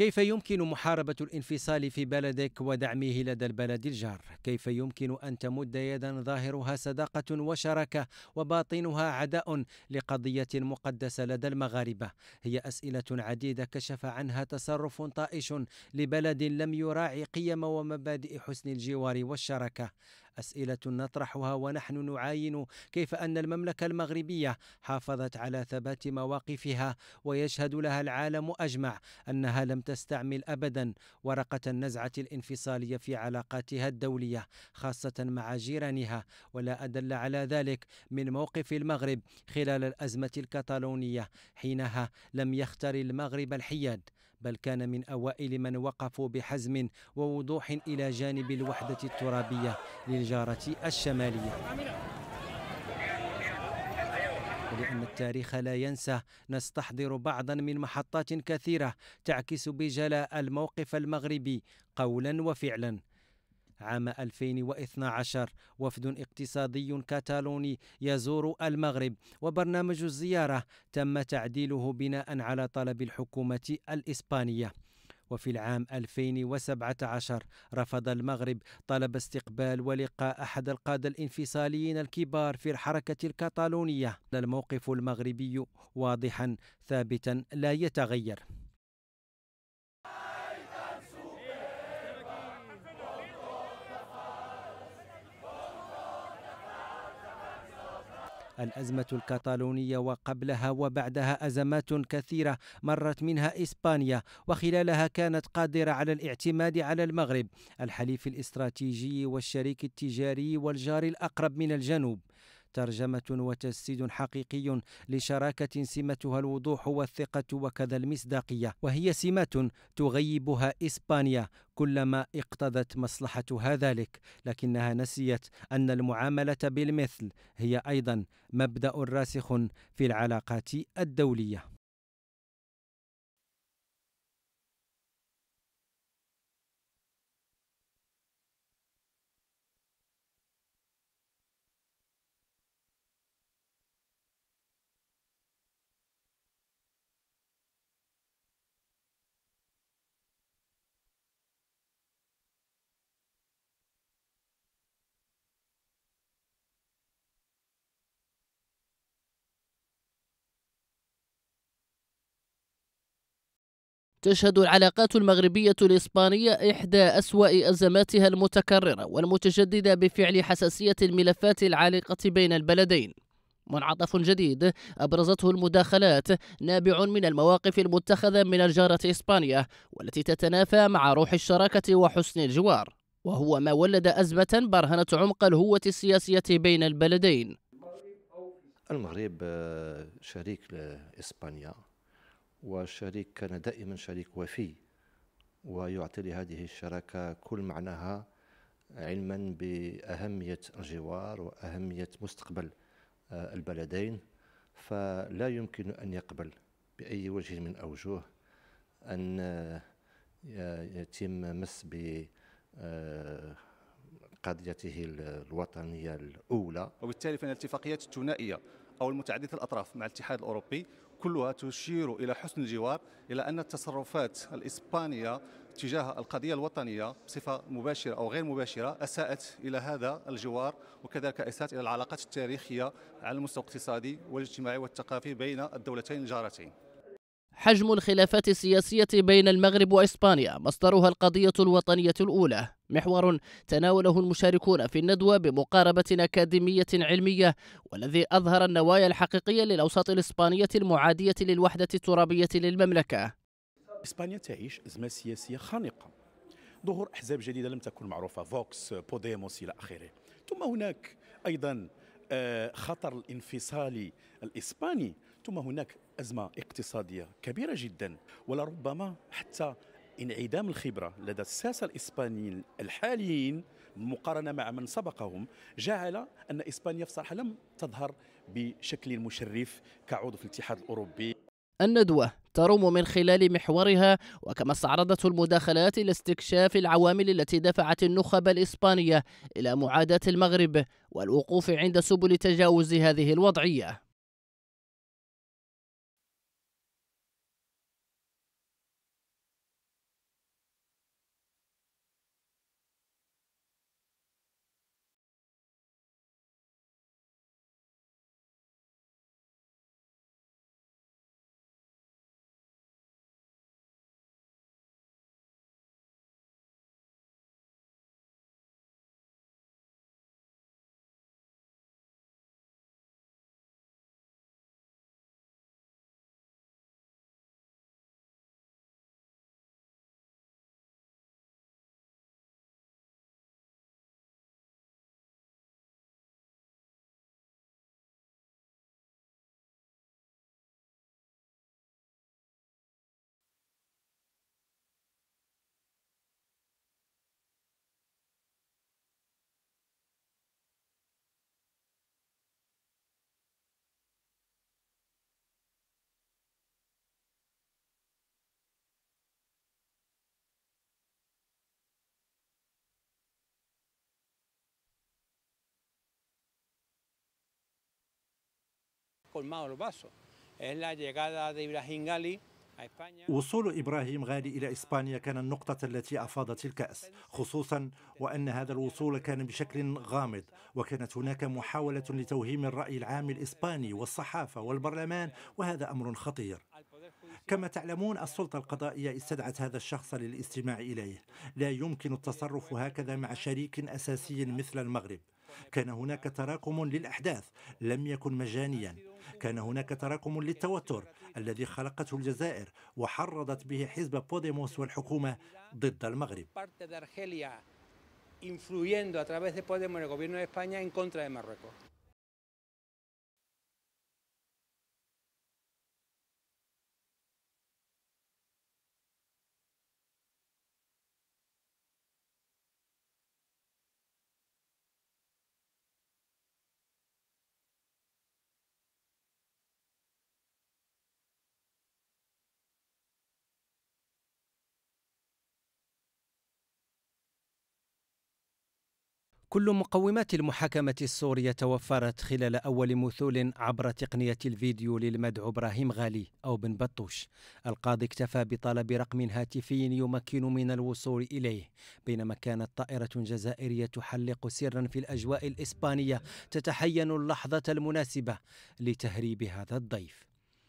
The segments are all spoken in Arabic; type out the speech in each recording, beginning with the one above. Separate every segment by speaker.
Speaker 1: كيف يمكن محاربة الانفصال في بلدك ودعمه لدى البلد الجار؟ كيف يمكن أن تمد يدا ظاهرها صداقة وشراكة وباطنها عداء لقضية مقدسة لدى المغاربة؟ هي أسئلة عديدة كشف عنها تصرف طائش لبلد لم يراعي قيم ومبادئ حسن الجوار والشراكة. أسئلة نطرحها ونحن نعاين كيف أن المملكة المغربية حافظت على ثبات مواقفها ويشهد لها العالم أجمع أنها لم تستعمل أبدا ورقة النزعة الانفصالية في علاقاتها الدولية خاصة مع جيرانها ولا أدل على ذلك من موقف المغرب خلال الأزمة الكتالونية حينها لم يختر المغرب الحياد بل كان من أوائل من وقفوا بحزم ووضوح إلى جانب الوحدة الترابية للجارة الشمالية ولأن التاريخ لا ينسى نستحضر بعضا من محطات كثيرة تعكس بجلاء الموقف المغربي قولا وفعلا عام 2012 وفد اقتصادي كتالوني يزور المغرب وبرنامج الزيارة تم تعديله بناء على طلب الحكومة الإسبانية وفي العام 2017 رفض المغرب طلب استقبال ولقاء أحد القادة الانفصاليين الكبار في الحركة الكتالونية الموقف المغربي واضحا ثابتا لا يتغير الأزمة الكتالونية وقبلها وبعدها أزمات كثيرة مرت منها إسبانيا وخلالها كانت قادرة على الاعتماد على المغرب الحليف الاستراتيجي والشريك التجاري والجار الأقرب من الجنوب ترجمة وتجسيد حقيقي لشراكة سمتها الوضوح والثقة وكذا المصداقية وهي سمات تغيبها إسبانيا كلما اقتضت مصلحتها ذلك لكنها نسيت أن المعاملة بالمثل هي أيضا مبدأ راسخ في العلاقات الدولية
Speaker 2: تشهد العلاقات المغربية الإسبانية إحدى أسوأ أزماتها المتكررة والمتجددة بفعل حساسية الملفات العالقة بين البلدين منعطف جديد أبرزته المداخلات نابع من المواقف المتخذة من الجارة إسبانيا والتي تتنافى مع روح الشراكة وحسن الجوار وهو ما ولد أزمة برهنت عمق الهوة السياسية بين البلدين
Speaker 1: المغرب آه، شريك لإسبانيا والشريك كان دائما شريك وفي ويعطي لهذه الشراكة كل معناها علما بأهمية الجوار وأهمية مستقبل آه، البلدين فلا يمكن أن يقبل بأي وجه من أوجه أن آه، يتم مس بقضيته آه، الوطنيه الاولى وبالتالي فان الاتفاقيات الثنائيه
Speaker 3: أو المتعددة الأطراف مع الاتحاد الأوروبي كلها تشير إلى حسن الجوار إلى أن التصرفات الإسبانية تجاه القضية الوطنية بصفة مباشرة أو غير مباشرة أساءت إلى هذا الجوار وكذلك أساءت إلى العلاقات التاريخية على المستوى الاقتصادي والاجتماعي والثقافي بين الدولتين الجارتين
Speaker 2: حجم الخلافات السياسية بين المغرب وإسبانيا مصدرها القضية الوطنية الأولى محور تناوله المشاركون في الندوة بمقاربة أكاديمية علمية والذي أظهر النوايا الحقيقية للأوساط الإسبانية المعادية للوحدة الترابية للمملكة
Speaker 4: إسبانيا تعيش أزمة سياسية خانقة ظهور أحزاب جديدة لم تكن معروفة فوكس بوديموس إلى آخره ثم هناك أيضا آه، خطر الانفصالي الإسباني ثم هناك أزمة اقتصادية كبيرة جدا ولربما حتى انعدام الخبره لدى الساسه الاسبانيين الحاليين مقارنه مع من سبقهم جعل ان اسبانيا صراحه لم تظهر بشكل مشرف كعضو في الاتحاد الاوروبي
Speaker 2: الندوه تروم من خلال محورها وكما استعرضته المداخلات لاستكشاف العوامل التي دفعت النخب الاسبانيه الى معاداه المغرب والوقوف عند سبل تجاوز هذه الوضعيه
Speaker 1: colmado el vaso. Es la llegada de Ibrahim Gali وصول إبراهيم غالي إلى إسبانيا كان النقطة التي أفاضت الكأس خصوصا وأن هذا الوصول كان بشكل غامض وكانت هناك محاولة لتوهيم الرأي العام الإسباني والصحافة والبرلمان وهذا أمر خطير كما تعلمون السلطة
Speaker 4: القضائية استدعت هذا الشخص للاستماع إليه لا يمكن التصرف هكذا مع
Speaker 1: شريك أساسي مثل المغرب كان هناك تراكم للأحداث لم يكن مجانيا كان هناك تراكم للتوتر الذي خلقته الجزائر وحرضت به حزب بوديموس والحكومة ضد المغرب influyendo a través de Podemos en el gobierno de España en contra de Marruecos. كل مقومات المحاكمة السورية توفرت خلال أول مثول عبر تقنية الفيديو للمدعو إبراهيم غالي أو بن بطوش القاضي اكتفى بطلب رقم هاتفي يمكن من الوصول إليه بينما كانت طائرة جزائرية تحلق سرا في الأجواء الإسبانية تتحين اللحظة المناسبة لتهريب هذا الضيف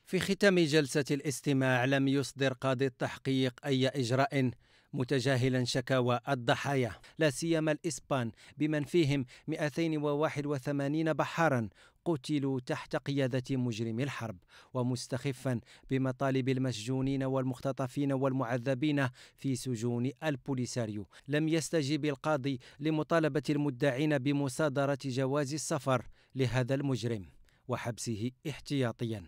Speaker 1: في ختام جلسة الاستماع لم يصدر قاضي التحقيق أي إجراء متجاهلا شكاوى الضحايا لا سيما الإسبان بمن فيهم 281 بحارا قتلوا تحت قيادة مجرم الحرب ومستخفا بمطالب المسجونين والمختطفين والمعذبين في سجون البوليساريو لم يستجب القاضي لمطالبة المدعين بمصادرة جواز السفر لهذا المجرم وحبسه احتياطيا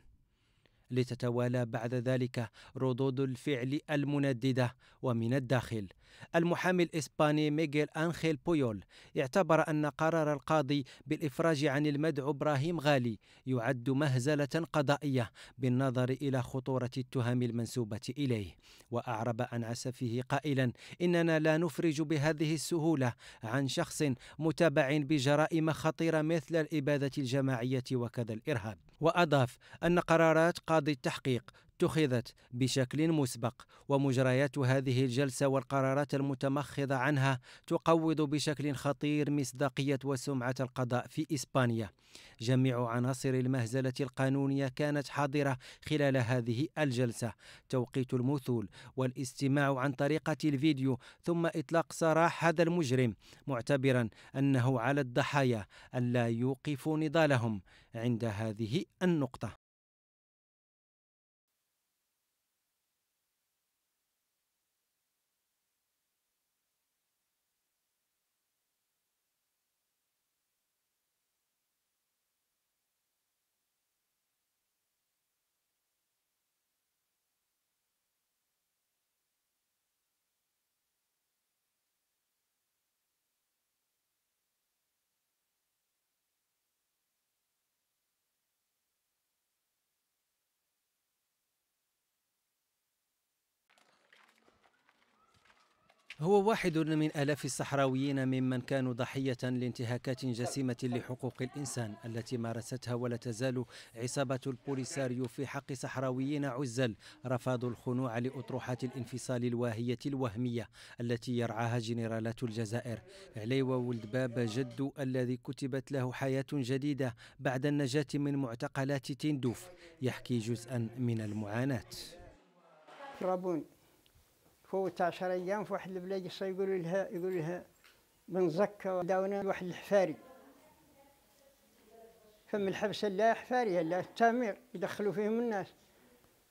Speaker 1: لتتوالى بعد ذلك ردود الفعل المنددة ومن الداخل المحامي الإسباني ميغيل أنخيل بويول اعتبر أن قرار القاضي بالإفراج عن المدعو إبراهيم غالي يعد مهزلة قضائية بالنظر إلى خطورة التهم المنسوبة إليه وأعرب عن عسفه قائلا إننا لا نفرج بهذه السهولة عن شخص متابع بجرائم خطيرة مثل الإبادة الجماعية وكذا الإرهاب وأضاف أن قرارات قاضي التحقيق اتخذت بشكل مسبق ومجريات هذه الجلسه والقرارات المتمخضه عنها تقوض بشكل خطير مصداقيه وسمعه القضاء في اسبانيا جميع عناصر المهزله القانونيه كانت حاضره خلال هذه الجلسه توقيت المثول والاستماع عن طريقه الفيديو ثم اطلاق سراح هذا المجرم معتبرا انه على الضحايا الا يوقفوا نضالهم عند هذه النقطه هو واحد من آلاف الصحراويين ممن كانوا ضحية لانتهاكات جسيمة لحقوق الإنسان التي مارستها ولا تزال عصابة البوليساريو في حق صحراويين عزل رفضوا الخنوع لأطروحات الانفصال الواهية الوهمية التي يرعاها جنرالات الجزائر عليوة ولد باب جد الذي كتبت له حياة جديدة بعد النجاة من معتقلات تندوف يحكي جزءا من المعاناة
Speaker 5: فوت عشر أيام في واحد البلاد يقول لها يقول لها من زكا داونا واحد الحفاري فمن الحبس لا حفاري لا التامير يدخلوا فيهم الناس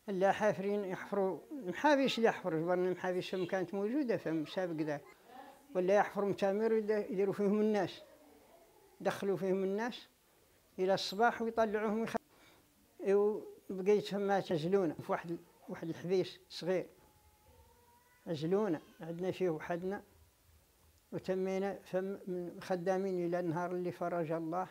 Speaker 5: لا حافرين يحفروا محابيش اللي يحفروا جبرنا محابيش كانت موجودة فم سابق ذاك ولا يحفروا متامير يديروا فيهم الناس دخلوا فيهم الناس إلى الصباح ويطلعوهم يخ... وبقيت أيوه، ما تجلونا في واحد واحد الحبيس صغير عزلونا عندنا فيه وحدنا وتمينا فم خدامين إلى النهار اللي فرج الله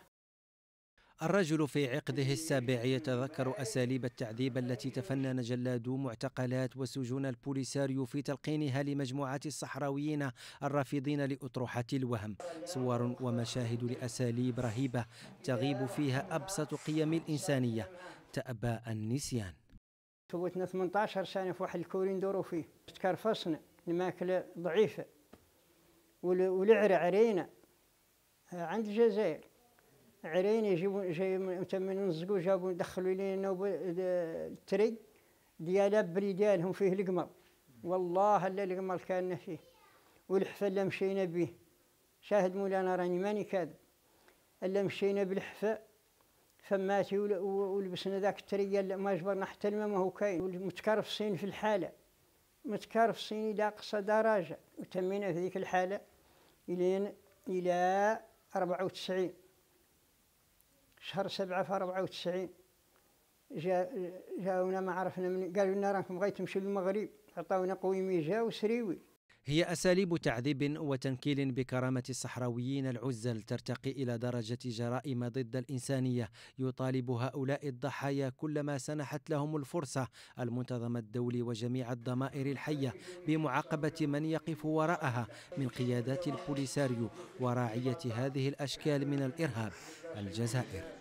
Speaker 1: الرجل في عقده السابع يتذكر أساليب التعذيب التي تفنن جلادو معتقلات وسجون البوليساريو في تلقينها لمجموعات الصحراويين الرافضين لأطروحة الوهم صور ومشاهد لأساليب رهيبة تغيب فيها أبسط قيم الإنسانية تأبى النسيان
Speaker 5: سويتنا 18 سنه في واحد الكوري ندورو فيه تكرفصنا الماكله ضعيفه والعر عرينا عند الجزائر عرينا يجيبوا جاي من نزقوا جابوا دخلوا لينا التري ديال بري ديالهم فيه القمر والله الا القمر كان فيه والحفل اللي مشينا به شاهد مولانا راني ماني كاذب الا مشينا بالحفا فماتي ولبسنا ذاك التريا ما جبرنا حتى الماء ما هو كاين متكرفصين في الحاله متكرفصين الى اقصى درجه وتمينا في ذيك الحاله الين الى 94 شهر سبعة في 94 جا جاونا ما عرفنا من قالوا لنا راكم بغيت تمشوا للمغرب عطاونا قويمي جا وسريوي
Speaker 1: هي أساليب تعذيب وتنكيل بكرامة الصحراويين العزل ترتقي إلى درجة جرائم ضد الإنسانية يطالب هؤلاء الضحايا كلما سنحت لهم الفرصة المنتظم الدولي وجميع الضمائر الحية بمعاقبة من يقف وراءها من قيادات البوليساريو وراعية هذه الأشكال من الإرهاب الجزائر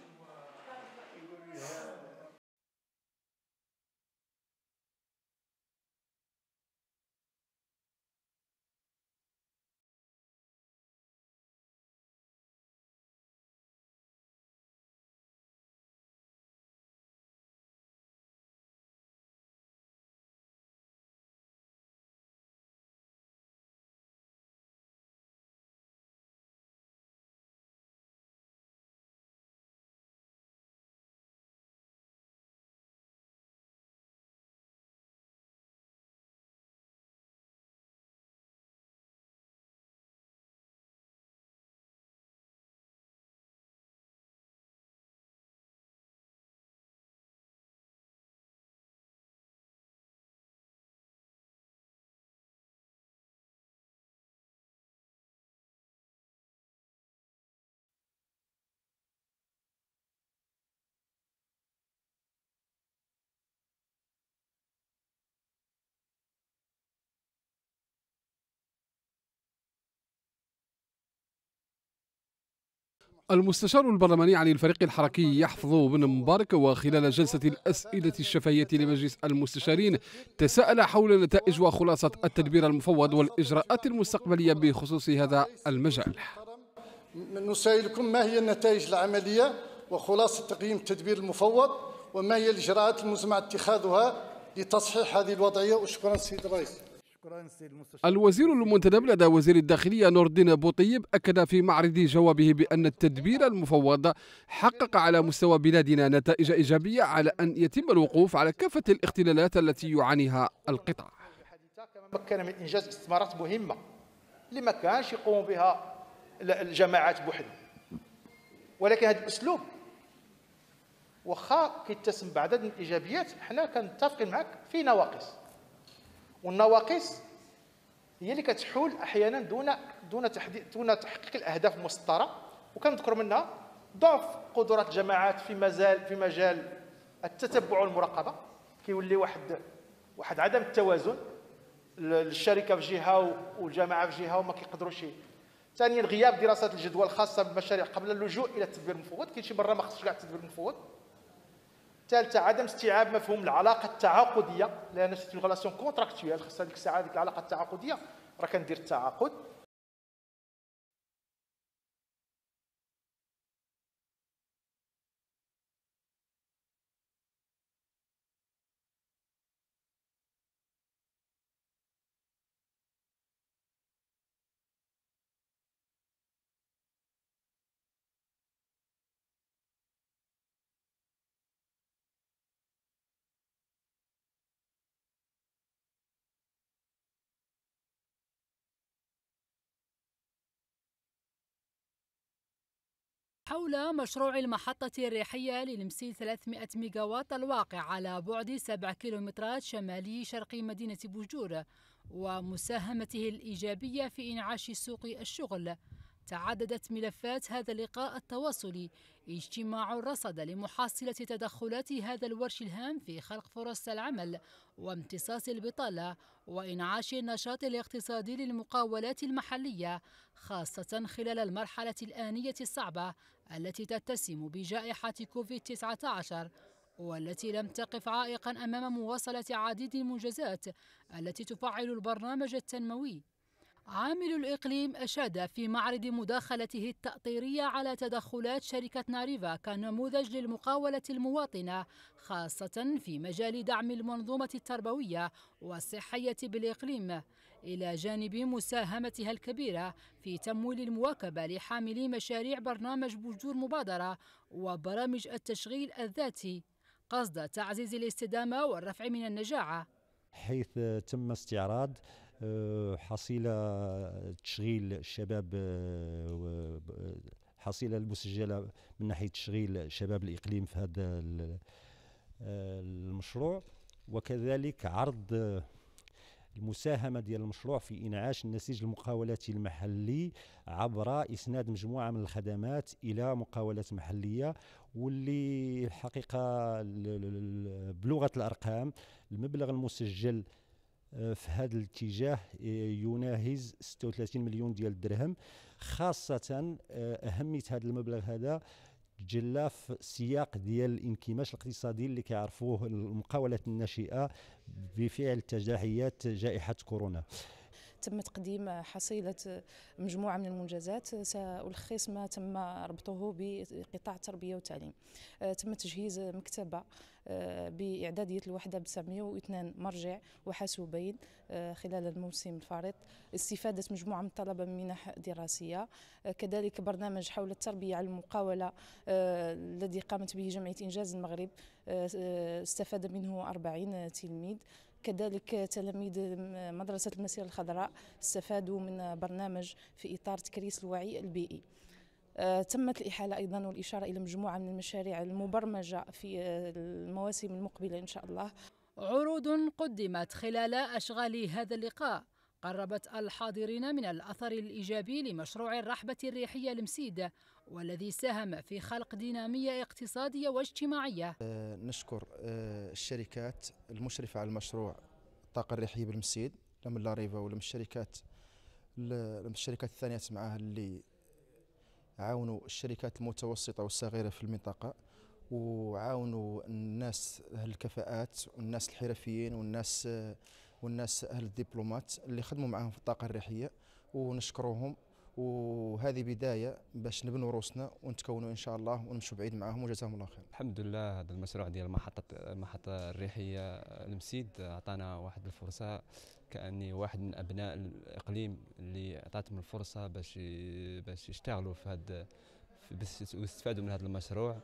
Speaker 3: المستشار البرلماني عن الفريق الحركي يحفظ بن مبارك وخلال جلسة الأسئلة الشفهية لمجلس المستشارين تساءل حول نتائج وخلاصة التدبير المفوض والإجراءات المستقبلية بخصوص هذا المجال نسائلكم ما هي النتائج العملية وخلاصة تقييم التدبير المفوض وما هي الإجراءات المزمع اتخاذها لتصحيح هذه الوضعية وشكرا سيد الرئيس الوزير المنتدب لدى وزير الداخلية نور الدين بوطيب أكد في معرض جوابه بأن التدبير المفوض حقق على مستوى بلادنا نتائج إيجابية على أن يتم الوقوف على كافة الاختلالات التي يعانيها القطاع
Speaker 1: مكن من إنجاز استثمارات مهمة اللي ما كانش يقوم بها الجماعات بوحدهم ولكن هذا الأسلوب وخا كيتسم بعدد من الإيجابيات حنا كنتفق معك في نواقص والنواقص هي اللي كتحول احيانا دون دون تحديد دون تحقيق الاهداف المسطره وكنذكر منها ضعف قدرات الجماعات في مجال في مجال التتبع والمراقبه كيولي واحد واحد عدم التوازن الشركه في جهه والجماعه في جهه وما كيقدروش ثانيا غياب دراسات الجدوى الخاصه بالمشاريع قبل اللجوء الى التدبير المفوض كاين شي مره ما خصش كاع التدبير المفوض ثالثة عدم استيعاب مفهوم العلاقة التعاقدية لأن سيت اون غلاسيون كونتراكتويال خاصها ديك الساعة ديك العلاقة التعاقدية راه كندير التعاقد
Speaker 6: حول مشروع المحطة الريحية للمسيل 300 ميجاوات الواقع على بعد 7 كيلومترات شمالي شرق مدينة بوجور ومساهمته الإيجابية في إنعاش سوق الشغل تعددت ملفات هذا اللقاء التواصلي اجتماع رصد لمحاصلة تدخلات هذا الورش الهام في خلق فرص العمل وامتصاص البطالة وإنعاش النشاط الاقتصادي للمقاولات المحلية خاصة خلال المرحلة الآنية الصعبة التي تتسم بجائحة كوفيد 19 والتي لم تقف عائقا أمام مواصلة عديد المنجزات التي تفعل البرنامج التنموي عامل الإقليم أشاد في معرض مداخلته التأطيرية على تدخلات شركة ناريفا كنموذج للمقاولة المواطنة خاصة في مجال دعم المنظومة التربوية والصحية بالإقليم إلى جانب مساهمتها الكبيرة في تمويل المواكبة لحاملي مشاريع برنامج بجور مبادرة وبرامج التشغيل الذاتي قصد تعزيز الاستدامة والرفع من النجاعة
Speaker 4: حيث تم استعراض آه، حصيلة تشغيل الشباب الحصيلة آه، آه، المسجلة من ناحية تشغيل شباب الإقليم في هذا المشروع وكذلك عرض المساهمة ديال المشروع في إنعاش النسيج المقاولاتي المحلي عبر إسناد مجموعة من الخدمات إلى مقاولات محلية واللي الحقيقة بلغة الأرقام المبلغ المسجل آه، في هذا الاتجاه آه، يناهز 36 مليون ديال الدرهم خاصه آه، اهميه هذا المبلغ هذا تجلى في سياق ديال الانكماش الاقتصادي اللي كيعرفوه المقاولات الناشئه بفعل تجاهيات جائحه كورونا
Speaker 6: تم تقديم حصيلة مجموعة من المنجزات سألخص ما تم ربطه بقطاع التربية والتعليم آه، تم تجهيز مكتبة آه، بإعدادية الوحدة ب 702 مرجع وحاسوبين آه، خلال الموسم الفارط استفادة مجموعة من الطلبة من منح دراسية كذلك برنامج حول التربية على المقاولة الذي قامت به جمعية إنجاز المغرب استفاد منه 40 تلميذ كذلك تلاميذ مدرسة المسيرة الخضراء استفادوا من برنامج في إطار تكريس الوعي البيئي آه، تمت الإحالة أيضا والإشارة إلى مجموعة من المشاريع المبرمجة في المواسم المقبلة إن شاء الله عروض قدمت خلال أشغال هذا اللقاء قربت الحاضرين من الأثر الإيجابي لمشروع الرحبة الريحية المسيدة والذي ساهم في خلق دينامية اقتصادية واجتماعية
Speaker 1: آه، نشكر آه، الشركات المشرفة على المشروع الطاقة الريحية بالمسيد لم لاريفا ولم الشركات الشركات الثانية معها اللي عاونوا الشركات المتوسطة والصغيرة في المنطقة وعاونوا الناس الكفاءات والناس الحرفيين والناس آه، والناس اهل الدبلومات اللي خدموا معاهم في الطاقه الريحيه ونشكروهم وهذه بدايه باش نبنوا روسنا ونتكونوا ان شاء الله ونمشوا بعيد معاهم وجزاهم الله خير. الحمد لله هذا المشروع ديال محطه المحطه الريحيه المسيد عطانا واحد الفرصه كاني واحد من ابناء الاقليم اللي عطاتهم الفرصه باش باش يشتغلوا في هذا باش يستفادوا من هذا المشروع.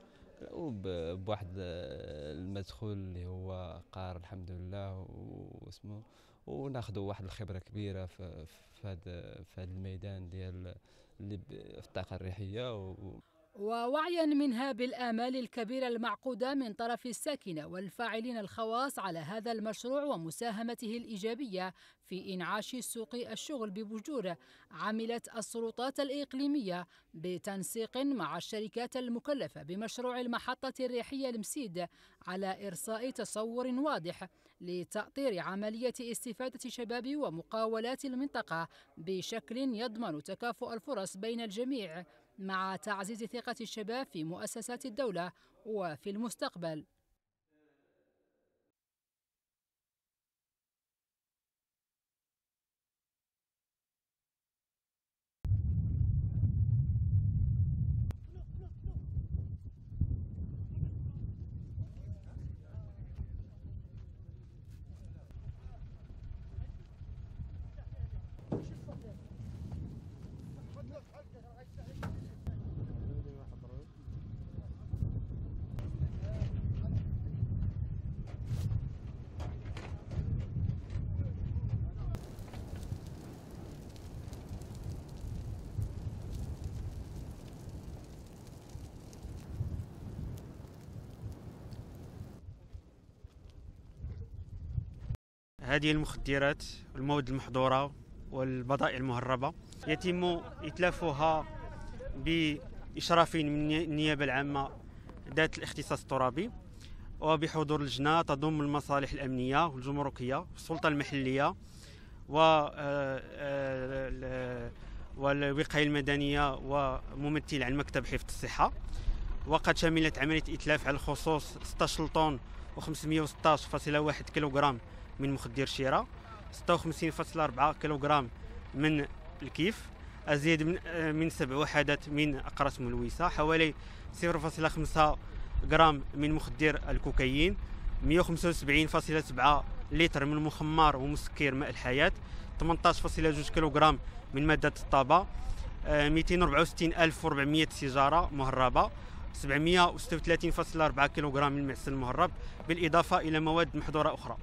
Speaker 1: وبواحد آه، المدخول اللي هو قار الحمد لله واسمه وناخذوا واحد الخبره كبيره في في هذا الميدان ديال اللي في الطاقه الريحيه
Speaker 6: ووعيا منها بالآمال الكبيرة المعقودة من طرف الساكنة والفاعلين الخواص على هذا المشروع ومساهمته الإيجابية في إنعاش سوق الشغل ببجور عملت السلطات الإقليمية بتنسيق مع الشركات المكلفة بمشروع المحطة الريحية المسيد على إرساء تصور واضح لتأطير عملية استفادة شباب ومقاولات المنطقة بشكل يضمن تكافؤ الفرص بين الجميع مع تعزيز ثقة الشباب في مؤسسات الدولة وفي المستقبل
Speaker 4: هذه المخدرات والمواد المحظورة والبضائع المهربة يتم إتلافها بإشراف من النيابة العامة ذات الاختصاص الترابي وبحضور لجنة تضم المصالح الأمنية والجمركية والسلطة المحلية و آه، آه، والوقاية المدنية وممثل عن مكتب حفظ الصحة وقد شملت عملية إتلاف على الخصوص 16 طن و516.1 كيلوغرام من مخدر الشيره 56.4 كيلوغرام من الكيف أزيد من آه، من سبع وحدات من أقراص ملويسة حوالي 0.5 غرام من مخدر الكوكايين 175.7 لتر من مخمر ومسكر ماء الحياة 18.2 كيلوغرام من مادة الطابة 264400 آه، سيجارة مهربة 736.4 كيلوغرام من المعسل المهرب بالإضافة إلى مواد محظورة أخرى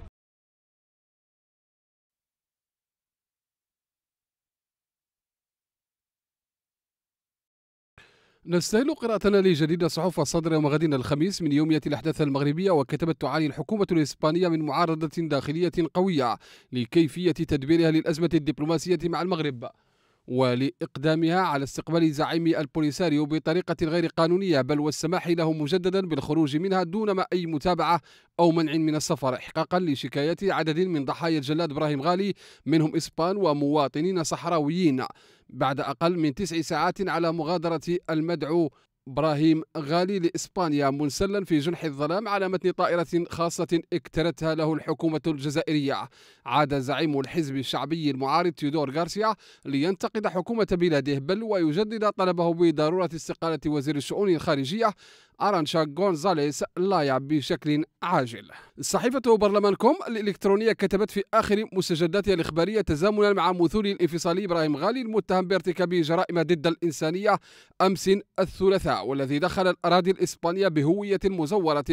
Speaker 3: نستهل قراءتنا لجديد صحف صدر يوم غد الخميس من يومية الأحداث المغربية وكتبت تعاني الحكومة الإسبانية من معارضة داخلية قوية لكيفية تدبيرها للأزمة الدبلوماسية مع المغرب ولإقدامها على استقبال زعيم البوليساريو بطريقة غير قانونية بل والسماح له مجددا بالخروج منها دون ما أي متابعة أو منع من السفر إحقاقا لشكايات عدد من ضحايا الجلاد إبراهيم غالي منهم إسبان ومواطنين صحراويين بعد أقل من تسع ساعات على مغادرة المدعو إبراهيم غالي لإسبانيا منسلا في جنح الظلام على متن طائرة خاصة اكترتها له الحكومة الجزائرية عاد زعيم الحزب الشعبي المعارض تيودور غارسيا لينتقد حكومة بلاده بل ويجدد طلبه بضرورة استقالة وزير الشؤون الخارجية أرانشا غونزاليس يعب بشكل عاجل صحيفة برلمان كوم الإلكترونية كتبت في آخر مستجداتها الإخبارية تزامنا مع مثول الانفصالي إبراهيم غالي المتهم بارتكاب جرائم ضد الإنسانية أمس الثلاثاء والذي دخل الأراضي الإسبانية بهوية مزورة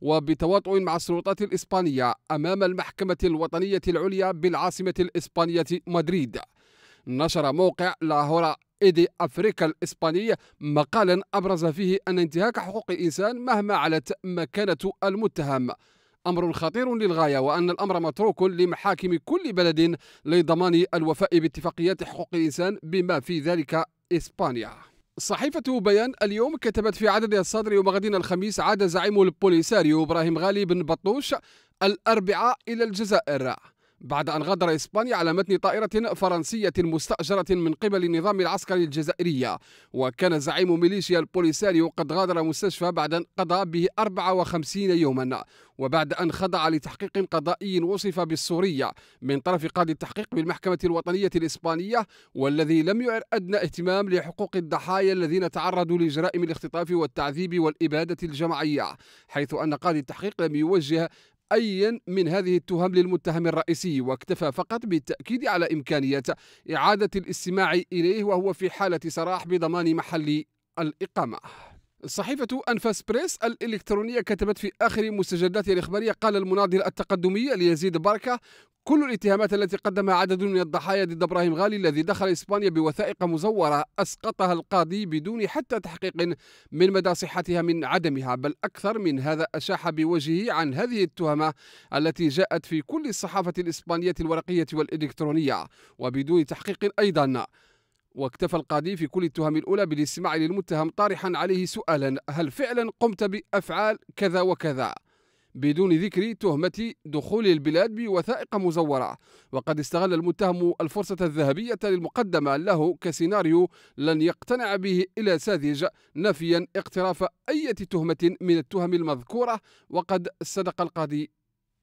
Speaker 3: وبتواطؤ مع السلطات الإسبانية أمام المحكمة الوطنية العليا بالعاصمة الإسبانية مدريد نشر موقع لاهورا إيدي أفريكا الإسبانية مقالا أبرز فيه أن انتهاك حقوق الإنسان مهما علت مكانة المتهم أمر خطير للغاية وأن الأمر متروك لمحاكم كل بلد لضمان الوفاء باتفاقيات حقوق الإنسان بما في ذلك إسبانيا صحيفة بيان اليوم كتبت في عددها الصدر ومغدين الخميس عاد زعيم البوليساريو إبراهيم غالي بن بطوش الأربعاء إلى الجزائر بعد أن غادر إسبانيا على متن طائرة فرنسية مستأجرة من قبل النظام العسكري الجزائري وكان زعيم ميليشيا البوليساريو قد غادر مستشفى بعد أن قضى به 54 يوما وبعد أن خضع لتحقيق قضائي وصف بالسورية من طرف قاضي التحقيق بالمحكمة الوطنية الإسبانية والذي لم يعر أدنى اهتمام لحقوق الضحايا الذين تعرضوا لجرائم الاختطاف والتعذيب والإبادة الجماعية حيث أن قاضي التحقيق لم يوجه أيا من هذه التهم للمتهم الرئيسي واكتفى فقط بالتأكيد على إمكانية إعادة الاستماع إليه وهو في حالة سراح بضمان محل الإقامة صحيفة أنفاس بريس الإلكترونية كتبت في آخر مستجداتها الإخبارية قال المناضل التقدمي ليزيد بركة كل الاتهامات التي قدمها عدد من الضحايا ضد ابراهيم غالي الذي دخل اسبانيا بوثائق مزوره اسقطها القاضي بدون حتى تحقيق من مدى صحتها من عدمها بل اكثر من هذا اشاح بوجهه عن هذه التهمه التي جاءت في كل الصحافه الاسبانيه الورقيه والالكترونيه وبدون تحقيق ايضا واكتفى القاضي في كل التهم الأولى بالاستماع للمتهم طارحا عليه سؤالا هل فعلا قمت بأفعال كذا وكذا بدون ذكر تهمة دخول البلاد بوثائق مزورة وقد استغل المتهم الفرصة الذهبية المقدمة له كسيناريو لن يقتنع به إلا ساذج نفيا اقتراف أي تهمة من التهم المذكورة وقد صدق القاضي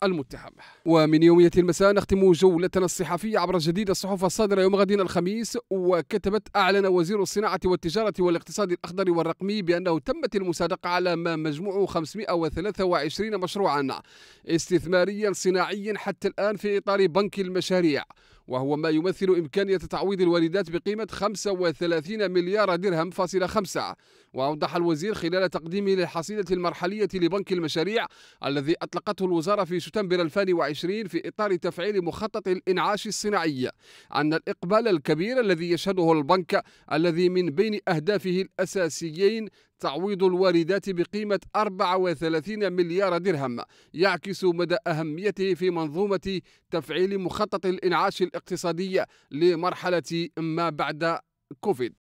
Speaker 3: المتهم ومن يومية المساء نختم جولتنا الصحفية عبر جديد الصحف الصادرة يوم غد الخميس وكتبت أعلن وزير الصناعة والتجارة والاقتصاد الأخضر والرقمي بأنه تمت المصادقة على ما مجموعه 523 مشروعا استثماريا صناعيا حتى الآن في إطار بنك المشاريع وهو ما يمثل إمكانية تعويض الواردات بقيمة 35 مليار درهم فاصلة خمسة وأوضح الوزير خلال تقديمه للحصيلة المرحلية لبنك المشاريع الذي أطلقته الوزارة في سبتمبر 2020 في إطار تفعيل مخطط الإنعاش الصناعي أن الإقبال الكبير الذي يشهده البنك الذي من بين أهدافه الأساسيين تعويض الواردات بقيمة 34 مليار درهم يعكس مدى أهميته في منظومة تفعيل مخطط الإنعاش الاقتصادي لمرحلة ما بعد كوفيد